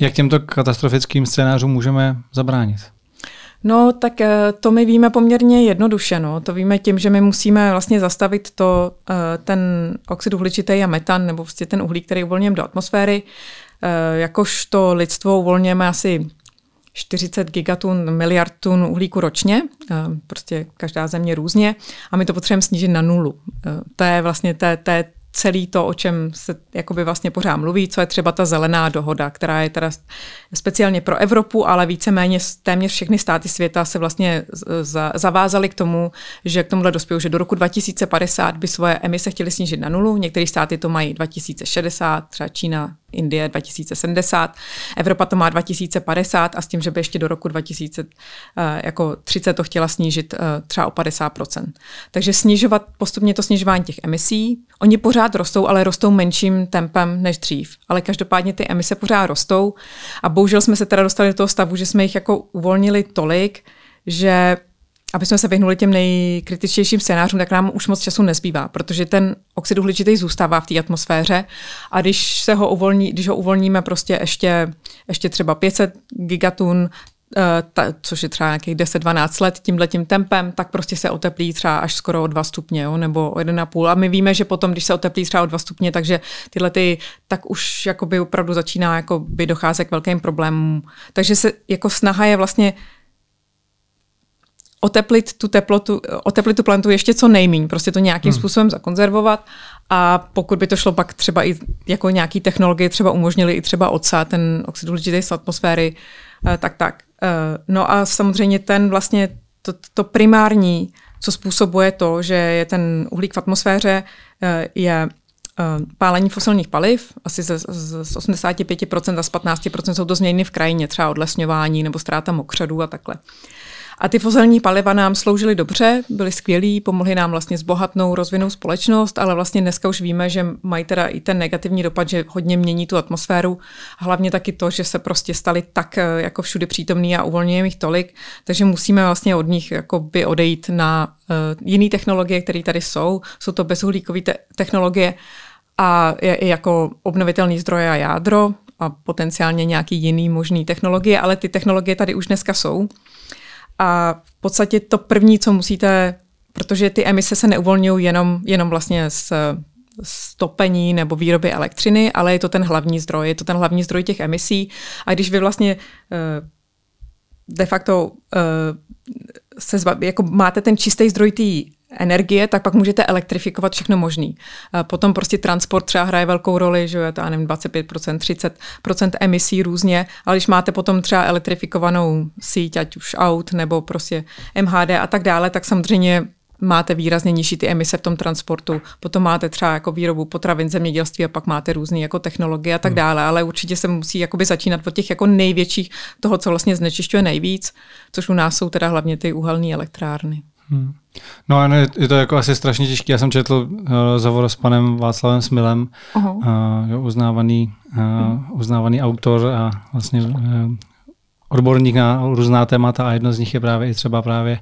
Jak těmto katastrofickým scénářům můžeme zabránit? No, tak eh, to my víme poměrně jednoduše. No. To víme tím, že my musíme vlastně zastavit to, eh, ten oxid uhličitý a metan, nebo vlastně ten uhlík, který uvolňujeme do atmosféry. Eh, Jakož to lidstvo uvolňujeme asi 40 gigatun, miliard tun uhlíku ročně, prostě každá země různě, a my to potřebujeme snížit na nulu. To je vlastně to té celý to, o čem se jakoby vlastně pořád mluví, co je třeba ta zelená dohoda, která je teda speciálně pro Evropu, ale víceméně téměř všechny státy světa se vlastně zavázaly k tomu, že k tomuhle dospějí, že do roku 2050 by svoje emise chtěly snížit na nulu. Některé státy to mají 2060, třeba Čína, Indie 2070, Evropa to má 2050 a s tím, že by ještě do roku 2030 eh, jako to chtěla snížit eh, třeba o 50%. Takže snižovat postupně to snižování těch emisí. Oni pořád pořád rostou, ale rostou menším tempem než dřív. Ale každopádně ty emise pořád rostou a bohužel jsme se teda dostali do toho stavu, že jsme jich jako uvolnili tolik, že aby jsme se vyhnuli těm nejkritičtějším scénářům, tak nám už moc času nezbývá, protože ten oxid uhličitý zůstává v té atmosféře a když, se ho uvolní, když ho uvolníme prostě ještě, ještě třeba 500 gigatun, Eh, ta, což je třeba nějakých 10-12 let tímhle tím tempem, tak prostě se oteplí třeba až skoro o 2 stupně, jo, nebo o 1,5. A my víme, že potom, když se oteplí třeba o 2 stupně, takže tyhle ty, tak už jakoby opravdu začíná jakoby docházet k velkým problémům. Takže se jako snaha je vlastně oteplit tu teplotu, oteplit tu plantu ještě co nejmíň, prostě to nějakým hmm. způsobem zakonzervovat a pokud by to šlo pak třeba i jako nějaký technologie třeba umožnili i třeba odsát ten oxid uhličitý z atmosféry, eh, tak tak. Eh, no a samozřejmě ten vlastně to, to primární, co způsobuje to, že je ten uhlík v atmosféře, eh, je eh, pálení fosilních paliv, asi z, z 85% a z 15% jsou to změny v krajině, třeba odlesňování nebo ztráta mokřadů a takhle. Uh, a ty fosilní paliva nám sloužily dobře, byly skvělí, pomohly nám vlastně zbohatnou, rozvinou společnost, ale vlastně dneska už víme, že mají teda i ten negativní dopad, že hodně mění tu atmosféru. hlavně taky to, že se prostě stali tak eh, jako všude přítomný a uvolňuje jich tolik, takže musíme vlastně od nich jako by odejít na uh, eh, jiné technologie, které tady jsou. Jsou to bezuhlíkové te- technologie a je, i jako obnovitelné zdroje a jádro a potenciálně nějaký jiný možný technologie, ale ty technologie tady už dneska jsou. A v podstatě to první, co musíte, protože ty emise se neuvolňují jenom, jenom vlastně z stopení nebo výroby elektřiny, ale je to ten hlavní zdroj, je to ten hlavní zdroj těch emisí. A když vy vlastně eh, de facto eh, se zbav, jako máte ten čistý zdroj té energie, tak pak můžete elektrifikovat všechno možný. Potom prostě transport třeba hraje velkou roli, že je to já nevím, 25%, 30% emisí různě, ale když máte potom třeba elektrifikovanou síť, ať už aut nebo prostě MHD a tak dále, tak samozřejmě máte výrazně nižší ty emise v tom transportu, potom máte třeba jako výrobu potravin, zemědělství a pak máte různé jako technologie a tak hmm. dále, ale určitě se musí jakoby začínat od těch jako největších, toho, co vlastně znečišťuje nejvíc, což u nás jsou teda hlavně ty uhelné elektrárny. Hmm. No ano, je to jako asi strašně těžké. Já jsem četl uh, s panem Václavem Smilem, uh-huh. uh, jo, uznávaný, uh, uh-huh. uznávaný autor a vlastně uh, odborník na různá témata a jedno z nich je právě i třeba právě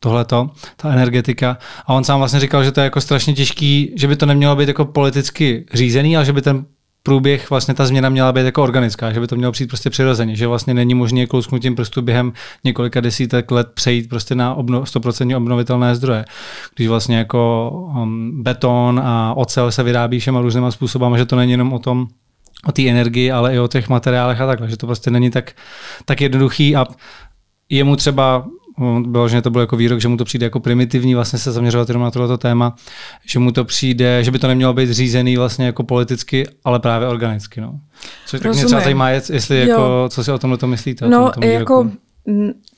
tohleto, ta energetika. A on sám vlastně říkal, že to je jako strašně těžký, že by to nemělo být jako politicky řízený, ale že by ten průběh vlastně ta změna měla být jako organická, že by to mělo přijít prostě přirozeně, že vlastně není možné klousknutím prstu během několika desítek let přejít prostě na obno, 100% obnovitelné zdroje. Když vlastně jako um, beton a ocel se vyrábí všema různýma způsobama, že to není jenom o tom, o té energii, ale i o těch materiálech a takhle, že to prostě není tak, tak jednoduchý a je mu třeba že to byl jako výrok, že mu to přijde jako primitivní vlastně se zaměřovat jenom na tohleto téma, že mu to přijde, že by to nemělo být řízený vlastně jako politicky, ale právě organicky. No. Což Rozumím. tak mě třeba zajímá, jestli jako, co si o tomhle to myslíte. No, o tom jako,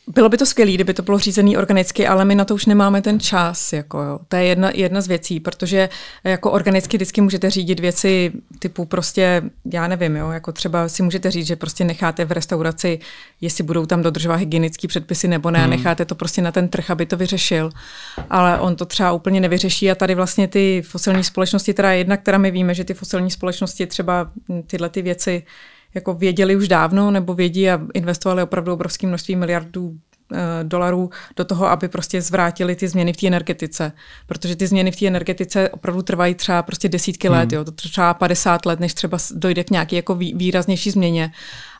bylo by to skvělé, kdyby to bylo řízené organicky, ale my na to už nemáme ten čas. Jako jo. To je jedna, jedna z věcí, protože jako organicky vždycky můžete řídit věci typu prostě, já nevím, jo, jako třeba si můžete říct, že prostě necháte v restauraci, jestli budou tam dodržovat hygienické předpisy nebo ne, hmm. necháte to prostě na ten trh, aby to vyřešil. Ale on to třeba úplně nevyřeší a tady vlastně ty fosilní společnosti, teda jedna, která my víme, že ty fosilní společnosti třeba tyhle ty věci jako věděli už dávno nebo vědí a investovali opravdu obrovské množství miliardů eh, dolarů do toho, aby prostě zvrátili ty změny v té energetice. Protože ty změny v té energetice opravdu trvají třeba prostě desítky hmm. let, jo, to třeba 50 let, než třeba dojde k nějaké jako výraznější změně.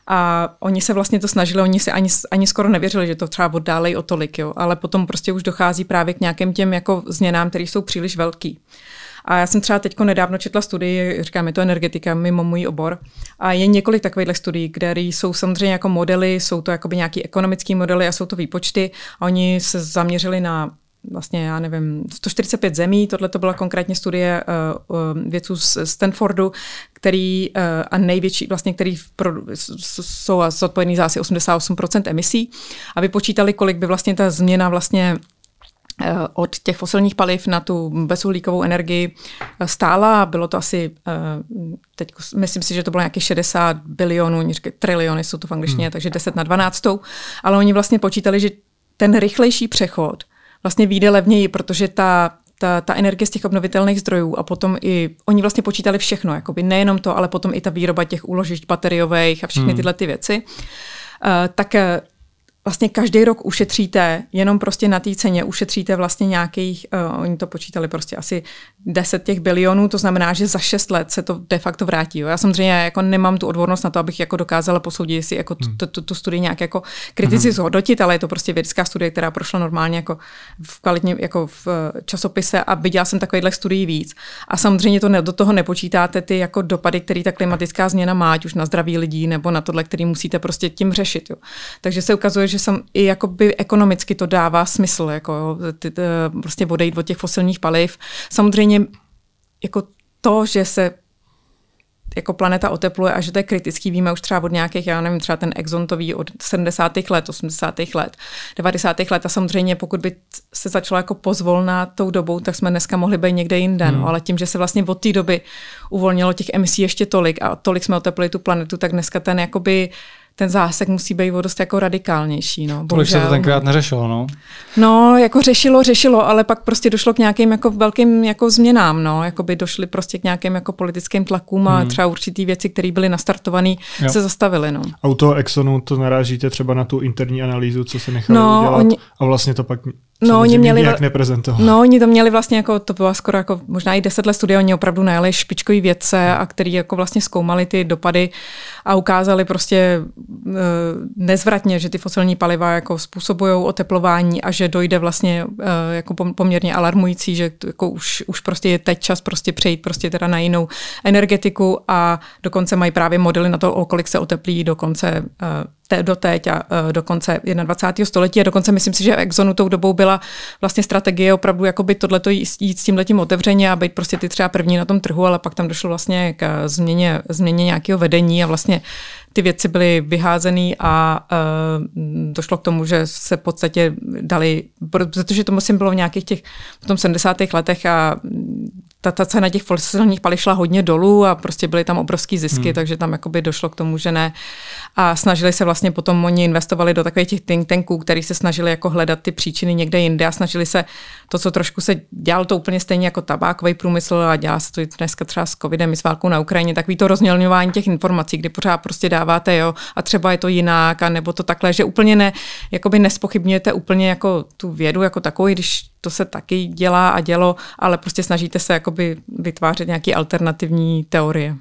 A oni se vlastně to snažili, oni si ani, ani skoro nevěřili, že to třeba oddálej o tolik, jo. ale potom prostě už dochází právě k nějakým těm jako změnám, které jsou příliš velký. A já jsem třeba teď nedávno četla studii, říkám, je to energetika mimo můj obor. A je několik takových studií, kde jsou samozřejmě jako modely, jsou to jakoby nějaký ekonomické modely a jsou to výpočty. A oni se zaměřili na vlastně, já nevím, 145 zemí, tohle to byla konkrétně studie uh, vědců z Stanfordu, který uh, a největší, vlastně, který pro, jsou zodpovědný za asi 88% emisí a vypočítali, kolik by vlastně ta změna vlastně Eh, od těch fosilních paliv na tu bezuhlíkovou energii eh, stála. Bylo to asi, eh, teď myslím si, že to bylo nějakých 60 bilionů, triliony jsou to v angličtině, hmm. takže 10 na 12. Ale oni vlastně počítali, že ten rychlejší přechod vlastně vyjde levněji, protože ta ta, ta energie z těch obnovitelných zdrojů a potom i, oni vlastně počítali všechno, jakoby nejenom to, ale potom i ta výroba těch úložišť bateriových a všechny hmm. tyhle ty věci, uh, tak vlastně každý rok ušetříte, jenom prostě na té ceně ušetříte vlastně nějakých, uh, oni to počítali prostě asi 10 těch bilionů, to znamená, že za 6 let se to de facto vrátí. Jo. Já samozřejmě jako nemám tu odbornost na to, abych jako dokázala posoudit, jestli jako tu, tu, tu studii nějak jako kritici mm. zhodnotit, ale je to prostě vědecká studie, která prošla normálně jako v kvalitním, jako v eh, časopise a viděla jsem takovýchhle studií víc. A samozřejmě to ne, do toho nepočítáte ty jako dopady, které ta klimatická změna má, ať už na zdraví lidí nebo na tohle, který musíte prostě tím řešit. Jo. Takže se ukazuje, takže jsem i jakoby ekonomicky to dává smysl, jako jo, ty, ty, prostě odejít od těch fosilních paliv. Samozřejmě jako to, že se jako planeta otepluje a že to je kritický, víme už třeba od nějakých, já nevím, třeba ten exontový od 70. let, 80. let, 90. let a samozřejmě pokud by se začalo jako pozvolná tou dobou, tak jsme dneska mohli být někde jinde, no. hmm. no, ale tím, že se vlastně od té doby uvolnilo těch emisí ještě tolik a tolik jsme oteplili tu planetu, tak dneska ten jakoby uh, ten zásek musí být dost jako radikálnější. No, Tolik se to tenkrát neřešilo, no? No, jako řešilo, řešilo, ale pak prostě došlo k nějakým jako velkým jako změnám, no. jako by došly prostě k nějakým jako politickým tlakům a hmm. třeba určitý věci, které byly nastartované, se zastavily, no. A u toho Exxonu to narážíte třeba na tu interní analýzu, co se nechali no, udělat oni... a vlastně to pak No, oni měli, jak neprezentoval. No, oni to měli vlastně jako, to bylo skoro jako možná i deset let studia, oni opravdu najeli špičkový vědce hmm. a který jako vlastně zkoumali ty dopady a ukázali prostě uh, nezvratně, že ty fosilní paliva jako způsobují oteplování a že dojde vlastně uh, jako poměrně alarmující, že jako už, už prostě je teď čas prostě přejít prostě teda na jinou energetiku a dokonce mají právě modely na to, o kolik se oteplí do konce uh, doteď do a eh, do konce 21. století a dokonce myslím si, že Exxonu tou dobou byla vlastně strategie opravdu jako by tohleto jít s tímhletím otevřeně a být prostě ty třeba první na tom trhu, ale pak tam došlo vlastně k eh, změně, změně nějakého vedení a vlastně ty věci byly vyházeny a uh, došlo k tomu, že se v podstatě dali, protože to musím bylo v nějakých těch v tom 70. letech a ta, ta cena těch fosilních paliv šla hodně dolů a prostě byly tam obrovské zisky, hmm. takže tam jakoby došlo k tomu, že ne. A snažili se vlastně potom, oni investovali do takových těch think tanků, který se snažili jako hledat ty příčiny někde jinde a snažili se to, co trošku se dělalo to úplně stejně jako tabákový průmysl a dělá se to i dneska třeba s covidem i s válkou na Ukrajině, takový to rozmělňování těch informací, kdy pořád prostě dáváte, jo, a třeba je to jinak, a nebo to takhle, že úplně ne, jakoby nespochybňujete úplně jako tu vědu jako takovou, když to se taky dělá a dělo, ale prostě snažíte se jakoby vytvářet nějaké alternativní teorie.